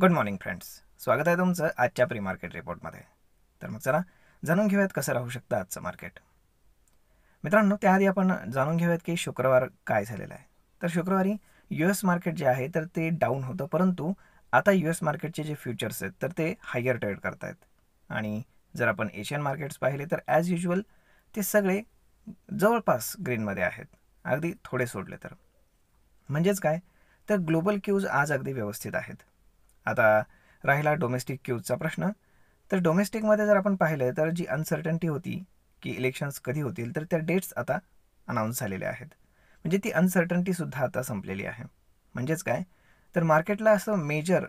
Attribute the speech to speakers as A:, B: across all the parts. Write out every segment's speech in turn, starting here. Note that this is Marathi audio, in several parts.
A: गुड मॉर्निंग फ्रेंड्स स्वागत आहे तुमचं आजच्या प्री मार्केट रिपोर्टमध्ये तर मग चला जाणून घेऊयात कसं राहू शकतं आजचं मार्केट मित्रांनो त्याआधी आपण जाणून घेऊयात की शुक्रवार काय झालेलं आहे तर शुक्रवारी यू एस मार्केट जे आहे तर ते डाऊन होतं परंतु आता यू एस मार्केटचे जे फ्युचर्स आहेत तर ते हायर ट्रेड आहेत आणि जर आपण एशियन मार्केट्स पाहिले तर ॲज युजल ते सगळे जवळपास ग्रीनमध्ये आहेत अगदी थोडे सोडले तर म्हणजेच काय तर ग्लोबल क्यूज आज अगदी व्यवस्थित आहेत आता राहिला डोमेस्टिक क्यूजचा प्रश्न तर डोमेस्टिकमध्ये जर आपण पाहिलं तर जी अनसर्टन्टी होती की इलेक्शन्स कधी होतील तर त्या डेट्स आता अनाऊन्स झालेल्या आहेत म्हणजे ती अनसर्टन्टीसुद्धा आता संपलेली आहे म्हणजेच काय तर मार्केटला असं मेजर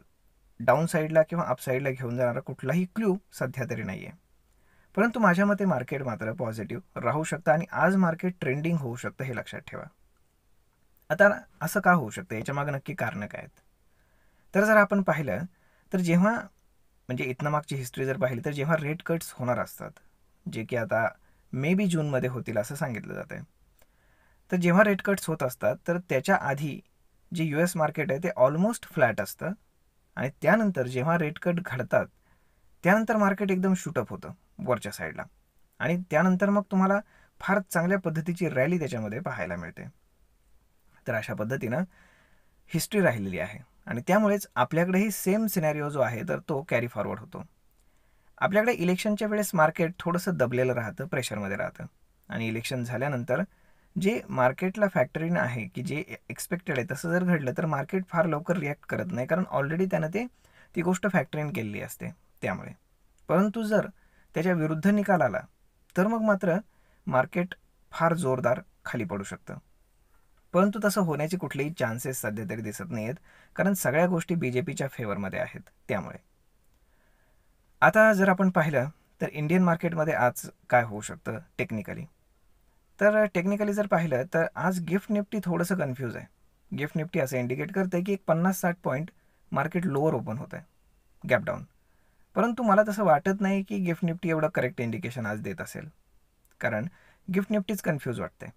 A: डाऊन साईडला किंवा अपसाईडला घेऊन जाणारा कुठलाही क्ल्यू सध्या तरी नाही आहे परंतु माझ्या मते मार्केट मात्र पॉझिटिव्ह राहू शकतं आणि आज मार्केट ट्रेंडिंग होऊ शकतं हे लक्षात ठेवा आता असं का होऊ शकतं याच्यामागं नक्की कारणं काय आहेत तर जर आपण पाहिलं तर जेव्हा म्हणजे इथनं मागची हिस्ट्री जर पाहिली तर जेव्हा रेट कट्स होणार असतात जे की आता मे बी जूनमध्ये होतील असं सांगितलं जातं आहे तर जेव्हा रेट कट्स होत असतात तर त्याच्या आधी जे यू एस मार्केट आहे ते ऑलमोस्ट फ्लॅट असतं आणि त्यानंतर जेव्हा रेट कट घडतात त्यानंतर मार्केट एकदम शूटअप होतं वरच्या साईडला आणि त्यानंतर मग तुम्हाला फार चांगल्या पद्धतीची रॅली त्याच्यामध्ये पाहायला मिळते तर अशा पद्धतीनं हिस्ट्री राहिलेली आहे आणि त्यामुळेच आपल्याकडेही सेम सिनॅरिओ जो आहे तर तो कॅरी फॉरवर्ड होतो आपल्याकडे इलेक्शनच्या वेळेस मार्केट थोडंसं दबलेलं राहतं प्रेशरमध्ये राहतं आणि इलेक्शन झाल्यानंतर जे मार्केटला फॅक्टरीन आहे की जे एक्सपेक्टेड आहे तसं जर घडलं तर मार्केट फार लवकर रिॲक्ट करत नाही कारण ऑलरेडी त्यानं ते ती गोष्ट फॅक्टरीन केलेली असते त्यामुळे परंतु जर त्याच्या विरुद्ध निकाल आला तर मग मात्र मार्केट फार जोरदार खाली पडू शकतं परंतु तसं होण्याचे कुठलेही चान्सेस सध्या तरी दिसत नाही आहेत कारण सगळ्या गोष्टी बी जे पीच्या फेवरमध्ये आहेत त्यामुळे आता जर आपण पाहिलं तर इंडियन मार्केटमध्ये आज काय होऊ शकतं टेक्निकली तर टेक्निकली जर पाहिलं तर आज गिफ्ट निफ्टी थोडंसं कन्फ्यूज आहे गिफ्ट निफ्टी असं इंडिकेट करतं आहे की एक पन्नास साठ पॉईंट मार्केट लोअर ओपन होतं आहे डाऊन परंतु मला तसं वाटत नाही की गिफ्ट निफ्टी एवढं करेक्ट इंडिकेशन आज देत असेल कारण गिफ्ट निफ्टीच कन्फ्यूज वाटते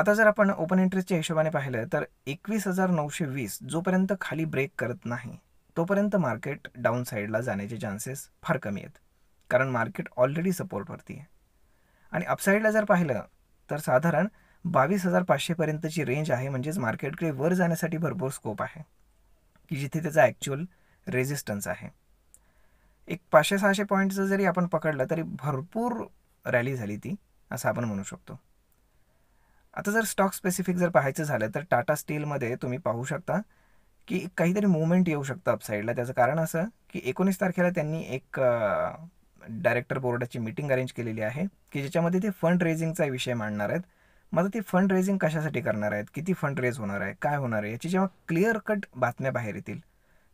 A: आता जर आपण ओपन इंटरेस्टच्या हिशोबाने पाहिलं तर एकवीस हजार नऊशे वीस जोपर्यंत खाली ब्रेक करत नाही तोपर्यंत मार्केट डाऊन साईडला जाण्याचे चान्सेस फार कमी आहेत कारण मार्केट ऑलरेडी सपोर्टवरती आहे आणि अपसाईडला जर पाहिलं तर साधारण बावीस हजार पाचशेपर्यंतची रेंज आहे म्हणजेच मार्केटकडे वर जाण्यासाठी भरपूर स्कोप आहे की जिथे त्याचा ॲक्च्युअल रेझिस्टन्स आहे एक पाचशे सहाशे पॉईंटचं जरी आपण पकडलं तरी भरपूर रॅली झाली ती असं आपण म्हणू शकतो आता जर स्टॉक स्पेसिफिक जर पाहायचं झालं तर टाटा स्टीलमध्ये तुम्ही पाहू शकता की काहीतरी मुवमेंट येऊ शकतं अपसाईडला त्याचं कारण असं की एकोणीस तारखेला त्यांनी एक डायरेक्टर बोर्डाची मीटिंग अरेंज केलेली आहे की ज्याच्यामध्ये ते फंड रेझिंगचा विषय मांडणार आहेत मग ते फंड रेझिंग कशासाठी करणार आहेत किती फंड रेज होणार आहे काय होणार आहे याची जेव्हा क्लिअर कट बातम्या बाहेर येतील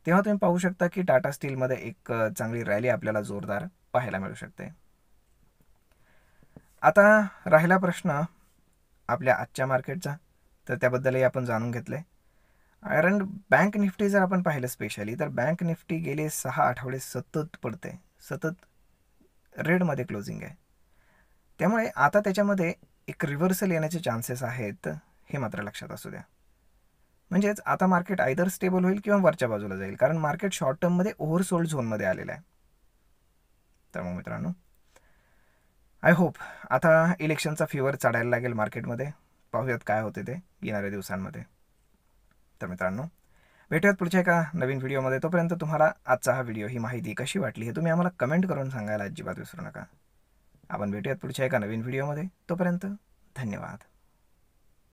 A: तेव्हा तुम्ही पाहू शकता की टाटा स्टीलमध्ये एक चांगली रॅली आपल्याला जोरदार पाहायला मिळू शकते आता राहिला प्रश्न आपल्या आजच्या मार्केटचा तर त्याबद्दलही आपण जाणून घेतलं आहे कारण बँक निफ्टी जर आपण पाहिलं स्पेशली तर बँक निफ्टी गेले सहा आठवडे सतत पडते सतत रेडमध्ये क्लोजिंग आहे त्यामुळे आता त्याच्यामध्ये एक रिव्हर्सल येण्याचे चान्सेस आहेत हे मात्र लक्षात असू द्या म्हणजेच आता मार्केट आयदर स्टेबल होईल किंवा वरच्या बाजूला जाईल कारण मार्केट शॉर्ट टर्ममध्ये ओव्हरसोल्ड झोनमध्ये आलेलं आहे तर मग मित्रांनो आय होप आता इलेक्शनचा फिवर चढायला लागेल मार्केटमध्ये पाहूयात काय होते ते येणाऱ्या दिवसांमध्ये तर मित्रांनो भेटूयात पुढच्या एका नवीन व्हिडिओमध्ये तोपर्यंत तुम्हाला आजचा हा व्हिडिओ ही माहिती कशी वाटली हे तुम्ही आम्हाला कमेंट करून सांगायला अजिबात विसरू नका आपण भेटूयात पुढच्या एका नवीन व्हिडिओमध्ये तोपर्यंत धन्यवाद